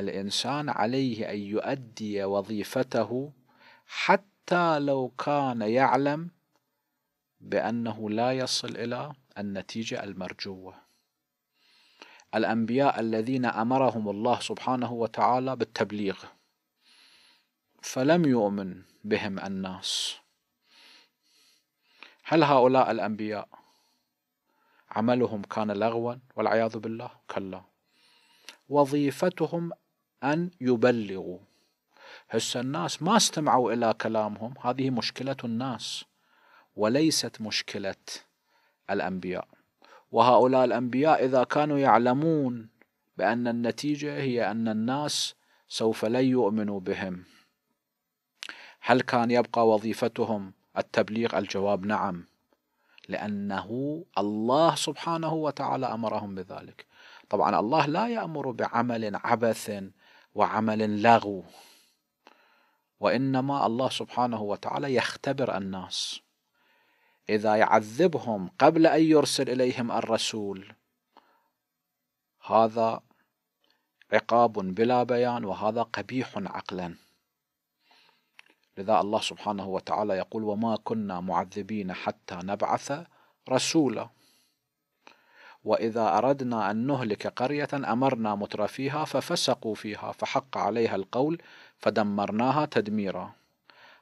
الإنسان عليه أن يؤدي وظيفته حتى لو كان يعلم بأنه لا يصل إلى النتيجة المرجوة الأنبياء الذين أمرهم الله سبحانه وتعالى بالتبليغ فلم يؤمن بهم الناس هل هؤلاء الأنبياء عملهم كان لغوا والعياذ بالله كلا وظيفتهم أن يبلغوا هسه الناس ما استمعوا إلى كلامهم هذه مشكلة الناس وليست مشكلة الأنبياء وهؤلاء الأنبياء إذا كانوا يعلمون بأن النتيجة هي أن الناس سوف لن يؤمنوا بهم هل كان يبقى وظيفتهم التبليغ الجواب نعم لأنه الله سبحانه وتعالى أمرهم بذلك طبعا الله لا يأمر بعمل عبث وعمل لغو وانما الله سبحانه وتعالى يختبر الناس اذا يعذبهم قبل ان يرسل اليهم الرسول هذا عقاب بلا بيان وهذا قبيح عقلا لذا الله سبحانه وتعالى يقول وما كنا معذبين حتى نبعث رسولا وإذا أردنا أن نهلك قرية أمرنا مترفيها ففسقوا فيها فحق عليها القول فدمرناها تدميرا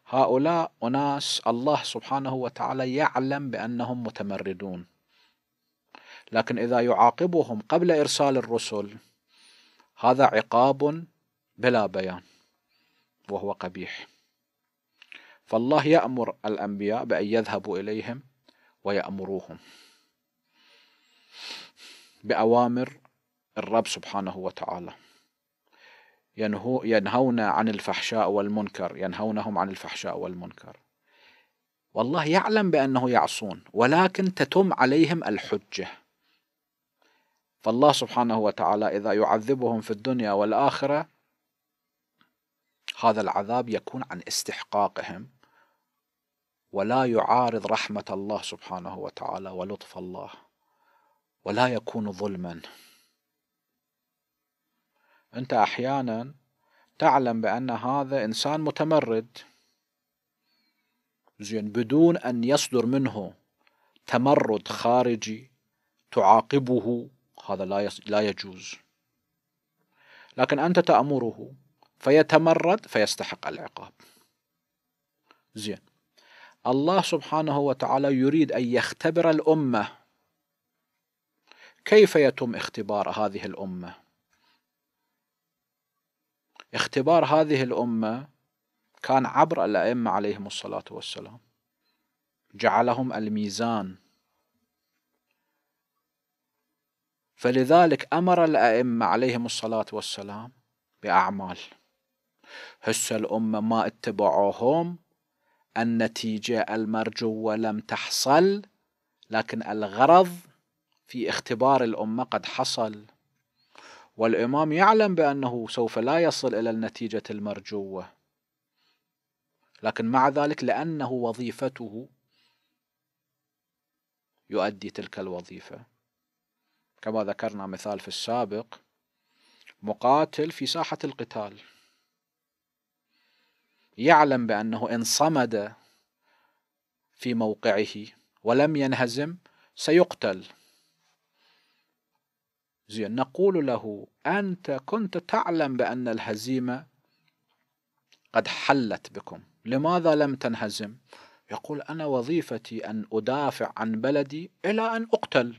هؤلاء أناس الله سبحانه وتعالى يعلم بأنهم متمردون لكن إذا يعاقبهم قبل إرسال الرسل هذا عقاب بلا بيان وهو قبيح فالله يأمر الأنبياء بأن يذهبوا إليهم ويأمروهم بأوامر الرب سبحانه وتعالى ينهو ينهون عن الفحشاء والمنكر ينهونهم عن الفحشاء والمنكر والله يعلم بأنه يعصون ولكن تتم عليهم الحجة فالله سبحانه وتعالى إذا يعذبهم في الدنيا والآخرة هذا العذاب يكون عن استحقاقهم ولا يعارض رحمة الله سبحانه وتعالى ولطف الله ولا يكون ظلما أنت أحيانا تعلم بأن هذا إنسان متمرد زين بدون أن يصدر منه تمرد خارجي تعاقبه هذا لا لا يجوز لكن أنت تأمره فيتمرد فيستحق العقاب زين الله سبحانه وتعالى يريد أن يختبر الأمة كيف يتم اختبار هذه الامه اختبار هذه الامه كان عبر الائمه عليهم الصلاه والسلام جعلهم الميزان فلذلك امر الائمه عليهم الصلاه والسلام باعمال هسه الامه ما اتبعوهم النتيجه المرجوه لم تحصل لكن الغرض في اختبار الأمة قد حصل والإمام يعلم بأنه سوف لا يصل إلى النتيجة المرجوة لكن مع ذلك لأنه وظيفته يؤدي تلك الوظيفة كما ذكرنا مثال في السابق مقاتل في ساحة القتال يعلم بأنه إن صمد في موقعه ولم ينهزم سيقتل زين نقول له أنت كنت تعلم بأن الهزيمة قد حلت بكم لماذا لم تنهزم يقول أنا وظيفتي أن أدافع عن بلدي إلى أن أقتل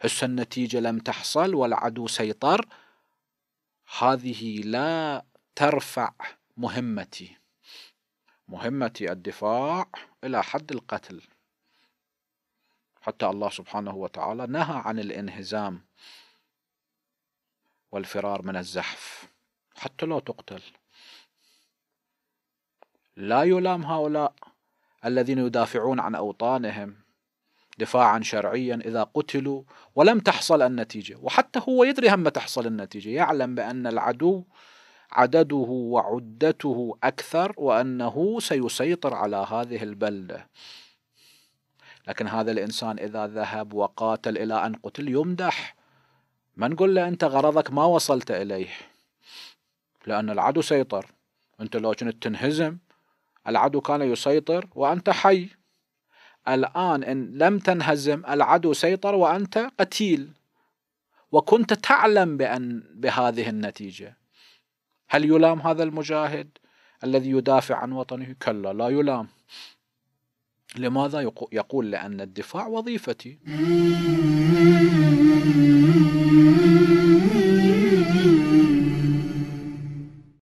هسه النتيجة لم تحصل والعدو سيطر هذه لا ترفع مهمتي مهمتي الدفاع إلى حد القتل حتى الله سبحانه وتعالى نهى عن الانهزام والفرار من الزحف حتى لو تقتل لا يلام هؤلاء الذين يدافعون عن أوطانهم دفاعا شرعيا إذا قتلوا ولم تحصل النتيجة وحتى هو يدري هم تحصل النتيجة يعلم بأن العدو عدده وعدته أكثر وأنه سيسيطر على هذه البلدة لكن هذا الإنسان إذا ذهب وقاتل إلى أن قتل يمدح ما نقول له أنت غرضك ما وصلت إليه لأن العدو سيطر أنت لو كنت تنهزم العدو كان يسيطر وأنت حي الآن إن لم تنهزم العدو سيطر وأنت قتيل وكنت تعلم بأن بهذه النتيجة هل يلام هذا المجاهد الذي يدافع عن وطنه كلا لا يلام لماذا يقول لأن الدفاع وظيفتي